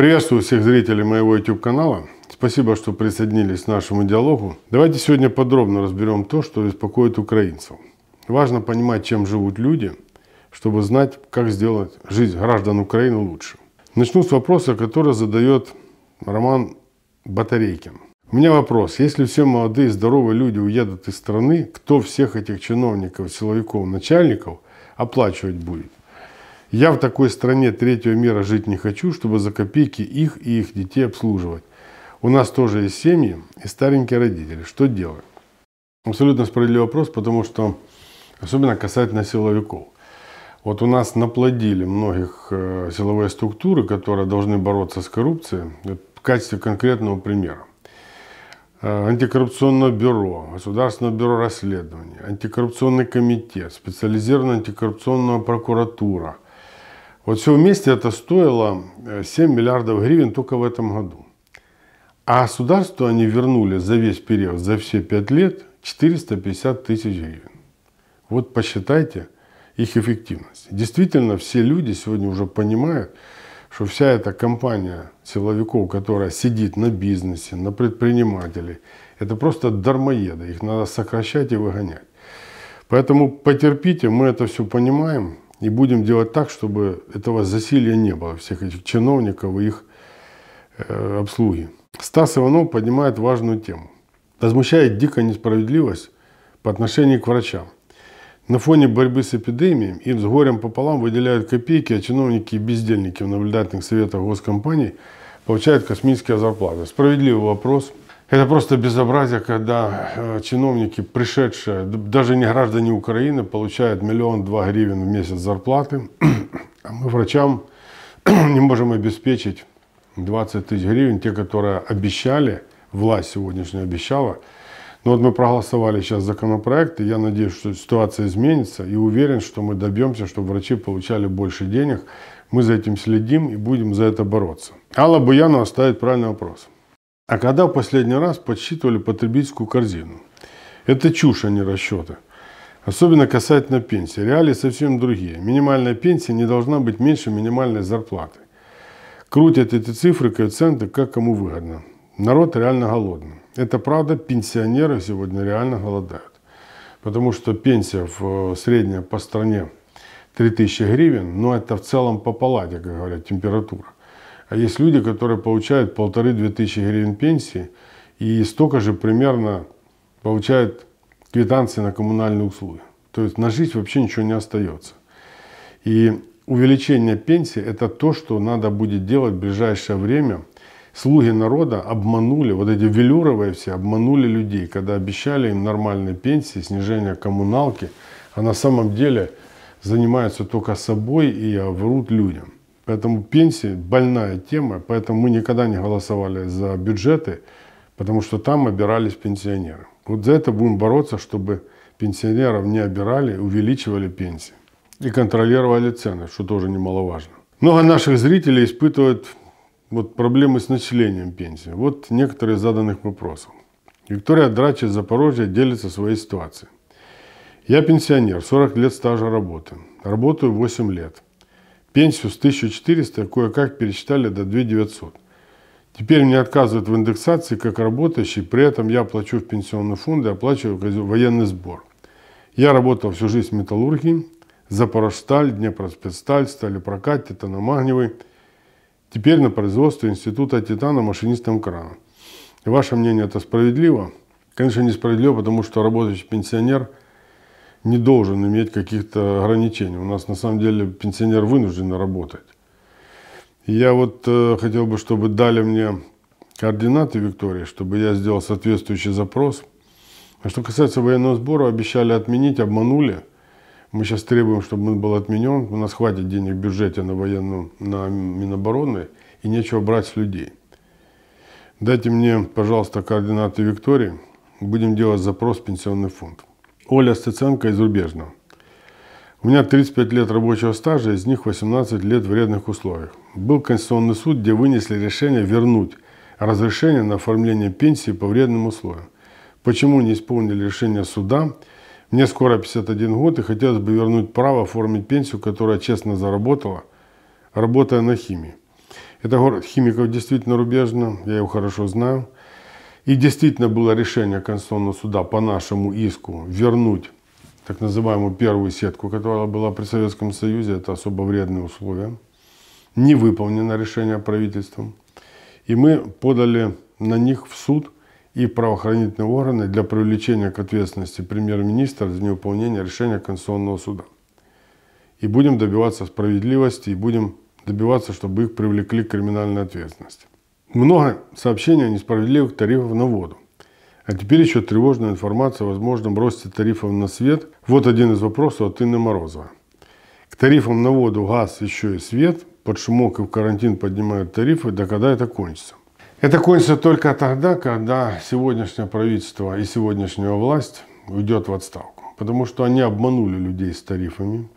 Приветствую всех зрителей моего YouTube канала. Спасибо, что присоединились к нашему диалогу. Давайте сегодня подробно разберем то, что беспокоит украинцев. Важно понимать, чем живут люди, чтобы знать, как сделать жизнь граждан Украины лучше. Начну с вопроса, который задает Роман Батарейкин. У меня вопрос. Если все молодые здоровые люди уедут из страны, кто всех этих чиновников, силовиков, начальников оплачивать будет? Я в такой стране третьего мира жить не хочу, чтобы за копейки их и их детей обслуживать. У нас тоже есть семьи и старенькие родители. Что делать? Абсолютно справедливый вопрос, потому что особенно касательно силовиков. Вот у нас наплодили многих э, силовые структуры, которые должны бороться с коррупцией, в качестве конкретного примера. Э, антикоррупционное бюро, Государственное бюро расследований, Антикоррупционный комитет, Специализированная антикоррупционная прокуратура – вот все вместе это стоило 7 э, миллиардов гривен только в этом году. А государству они вернули за весь период, за все 5 лет, 450 тысяч гривен. Вот посчитайте их эффективность. Действительно, все люди сегодня уже понимают, что вся эта компания силовиков, которая сидит на бизнесе, на предпринимателей, это просто дармоеды, их надо сокращать и выгонять. Поэтому потерпите, мы это все понимаем, и будем делать так, чтобы этого засилия не было, всех этих чиновников и их э, обслуги. Стас Иванов поднимает важную тему. Возмущает дикая несправедливость по отношению к врачам. На фоне борьбы с эпидемией им с горем пополам выделяют копейки, а чиновники и бездельники в наблюдательных советах госкомпаний получают космические зарплаты. Справедливый вопрос – это просто безобразие, когда э, чиновники, пришедшие, даже не граждане Украины, получают миллион-два гривен в месяц зарплаты, а мы врачам не можем обеспечить 20 тысяч гривен, те, которые обещали, власть сегодняшняя обещала. Но ну вот мы проголосовали сейчас законопроект, и я надеюсь, что ситуация изменится, и уверен, что мы добьемся, чтобы врачи получали больше денег. Мы за этим следим и будем за это бороться. Алла Буянова ставит правильный вопрос. А когда в последний раз подсчитывали потребительскую корзину? Это чушь, а не расчеты. Особенно касательно пенсии. Реалии совсем другие. Минимальная пенсия не должна быть меньше минимальной зарплаты. Крутят эти цифры, коэффициенты, как кому выгодно. Народ реально голодный. Это правда, пенсионеры сегодня реально голодают. Потому что пенсия в э, средняя по стране 3000 гривен, но это в целом по палате, как говорят, температура. А есть люди, которые получают полторы-две тысячи гривен пенсии и столько же примерно получают квитанции на коммунальные услуги. То есть на жизнь вообще ничего не остается. И увеличение пенсии – это то, что надо будет делать в ближайшее время. Слуги народа обманули, вот эти велюровые все обманули людей, когда обещали им нормальные пенсии, снижение коммуналки, а на самом деле занимаются только собой и врут людям. Поэтому пенсии больная тема, поэтому мы никогда не голосовали за бюджеты, потому что там обирались пенсионеры. Вот за это будем бороться, чтобы пенсионеров не обирали, увеличивали пенсии и контролировали цены, что тоже немаловажно. Много ну, а наших зрителей испытывают вот проблемы с начислением пенсии. Вот некоторые заданных вопросов. Виктория Драча из Запорожья делится своей ситуацией. Я пенсионер, 40 лет стажа работы. Работаю 8 лет. Пенсию с 1400 кое-как пересчитали до 2900. Теперь мне отказывают в индексации как работающий, при этом я плачу в пенсионный фонд и оплачиваю военный сбор. Я работал всю жизнь в металлургии, Запорожсталь, Днепроспецсталь, Сталепрокат, Титаномагниевый. Теперь на производстве Института Титана машинистом крана. И ваше мнение это справедливо? Конечно, несправедливо, потому что работающий пенсионер – не должен иметь каких-то ограничений. У нас на самом деле пенсионер вынужден работать. я вот э, хотел бы, чтобы дали мне координаты Виктории, чтобы я сделал соответствующий запрос. А что касается военного сбора, обещали отменить, обманули. Мы сейчас требуем, чтобы он был отменен. У нас хватит денег в бюджете на военную, на Минобороны, и нечего брать с людей. Дайте мне, пожалуйста, координаты Виктории. Будем делать запрос в пенсионный фонд. Оля Стеценко из Рубежного. У меня 35 лет рабочего стажа, из них 18 лет в вредных условиях. Был Конституционный суд, где вынесли решение вернуть разрешение на оформление пенсии по вредным условиям. Почему не исполнили решение суда? Мне скоро 51 год и хотелось бы вернуть право оформить пенсию, которая честно заработала, работая на химии. Это город химиков действительно рубежно, я его хорошо знаю. И действительно было решение Конституционного суда по нашему иску вернуть так называемую первую сетку, которая была при Советском Союзе, это особо вредные условия. Не выполнено решение правительством. И мы подали на них в суд и правоохранительные органы для привлечения к ответственности премьер-министра за неуполнение решения Конституционного суда. И будем добиваться справедливости, и будем добиваться, чтобы их привлекли к криминальной ответственности. Много сообщений о несправедливых тарифах на воду. А теперь еще тревожная информация о возможном росте тарифов на свет. Вот один из вопросов от Инны Морозова. К тарифам на воду, газ, еще и свет. Под шумок и в карантин поднимают тарифы. Да когда это кончится? Это кончится только тогда, когда сегодняшнее правительство и сегодняшняя власть уйдет в отставку. Потому что они обманули людей с тарифами.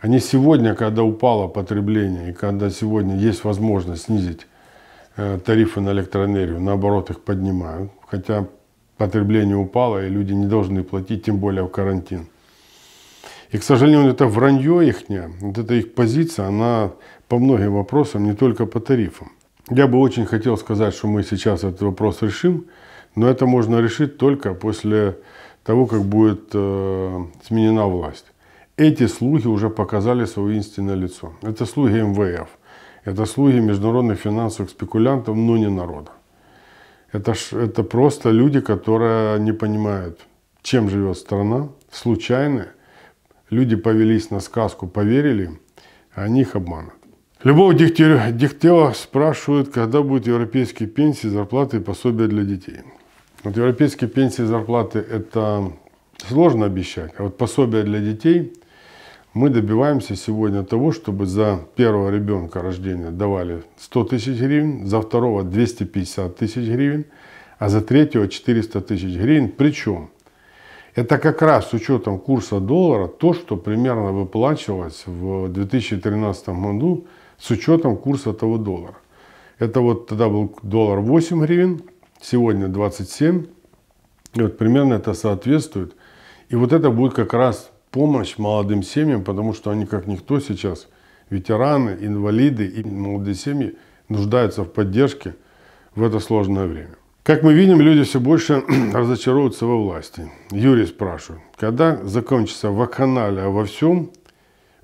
Они сегодня, когда упало потребление и когда сегодня есть возможность снизить Э, тарифы на электроэнергию, наоборот, их поднимают, хотя потребление упало, и люди не должны платить, тем более в карантин. И, к сожалению, это вранье их, вот эта их позиция, она по многим вопросам, не только по тарифам. Я бы очень хотел сказать, что мы сейчас этот вопрос решим, но это можно решить только после того, как будет э, сменена власть. Эти слуги уже показали свое истинное лицо. Это слуги МВФ – это слуги международных финансовых спекулянтов, но не народа. Это, ж, это просто люди, которые не понимают, чем живет страна, случайно. Люди повелись на сказку, поверили, а они их обманут. Любовь Дегтярева, Дегтярева спрашивает, когда будут европейские пенсии, зарплаты и пособия для детей. Вот европейские пенсии зарплаты – это сложно обещать, а вот пособия для детей – мы добиваемся сегодня того, чтобы за первого ребенка рождения давали 100 тысяч гривен, за второго 250 тысяч гривен, а за третьего 400 тысяч гривен. Причем это как раз с учетом курса доллара то, что примерно выплачивалось в 2013 году с учетом курса того доллара. Это вот тогда был доллар 8 гривен, сегодня 27. И вот примерно это соответствует. И вот это будет как раз помощь молодым семьям, потому что они, как никто сейчас, ветераны, инвалиды и молодые семьи нуждаются в поддержке в это сложное время. Как мы видим, люди все больше разочаровываются во власти. Юрий спрашивает, когда закончится вакханалия во всем,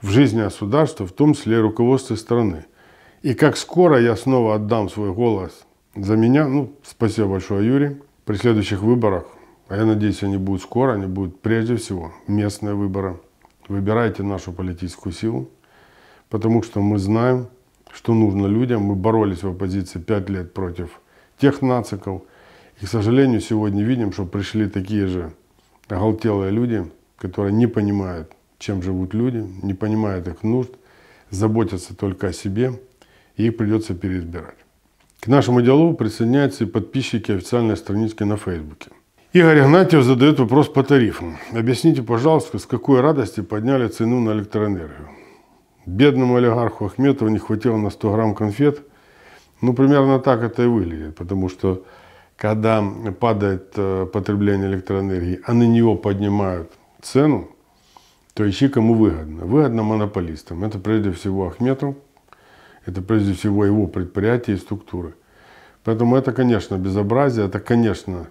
в жизни государства, в том числе и руководстве страны? И как скоро я снова отдам свой голос за меня, ну, спасибо большое, Юрий, при следующих выборах а я надеюсь, они будут скоро, они будут прежде всего местные выборы. Выбирайте нашу политическую силу, потому что мы знаем, что нужно людям. Мы боролись в оппозиции пять лет против тех нациков. И, к сожалению, сегодня видим, что пришли такие же оголтелые люди, которые не понимают, чем живут люди, не понимают их нужд, заботятся только о себе, и их придется переизбирать. К нашему диалогу присоединяются и подписчики официальной странички на Фейсбуке. Игорь Игнатьев задает вопрос по тарифам. Объясните, пожалуйста, с какой радости подняли цену на электроэнергию? Бедному олигарху Ахметову не хватило на 100 грамм конфет. Ну, примерно так это и выглядит, потому что когда падает э, потребление электроэнергии, а на него поднимают цену, то ищи кому выгодно. Выгодно монополистам. Это прежде всего Ахметов, это прежде всего его предприятия и структуры. Поэтому это, конечно, безобразие, это, конечно,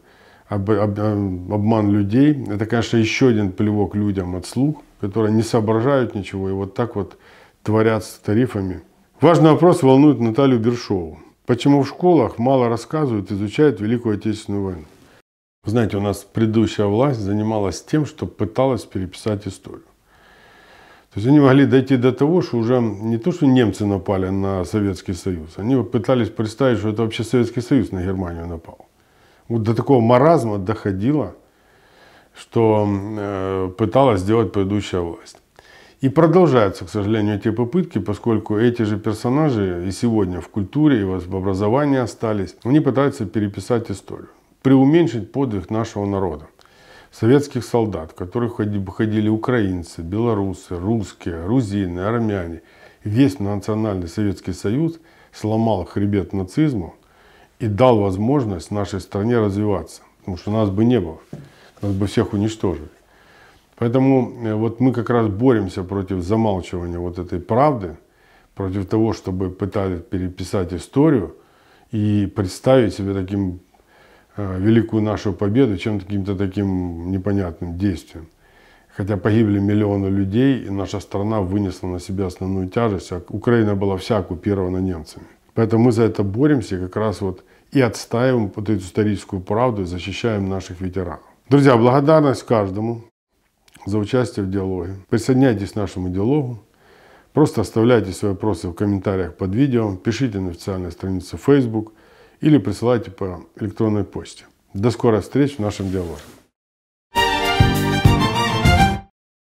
об, об, эм, обман людей. Это, конечно, еще один плевок людям от слуг, которые не соображают ничего и вот так вот творят с тарифами. Важный вопрос волнует Наталью Бершову. Почему в школах мало рассказывают, изучают Великую Отечественную войну? Вы знаете, у нас предыдущая власть занималась тем, что пыталась переписать историю. То есть они могли дойти до того, что уже не то, что немцы напали на Советский Союз, они пытались представить, что это вообще Советский Союз на Германию напал. Вот до такого маразма доходило, что э, пыталась сделать предыдущая власть. И продолжаются, к сожалению, эти попытки, поскольку эти же персонажи и сегодня в культуре, и в образовании остались. Они пытаются переписать историю, приуменьшить подвиг нашего народа. Советских солдат, в которых ходили украинцы, белорусы, русские, рузины, армяне. Весь национальный Советский Союз сломал хребет нацизму – и дал возможность нашей стране развиваться. Потому что нас бы не было, нас бы всех уничтожили. Поэтому э, вот мы как раз боремся против замалчивания вот этой правды, против того, чтобы пытались переписать историю и представить себе таким э, великую нашу победу, чем каким-то таким непонятным действием. Хотя погибли миллионы людей, и наша страна вынесла на себя основную тяжесть, а Украина была вся оккупирована немцами. Поэтому мы за это боремся как раз вот и отстаиваем вот эту историческую правду и защищаем наших ветеранов. Друзья, благодарность каждому за участие в диалоге. Присоединяйтесь к нашему диалогу. Просто оставляйте свои вопросы в комментариях под видео, пишите на официальной странице Facebook или присылайте по электронной почте. До скорой встречи в нашем диалоге.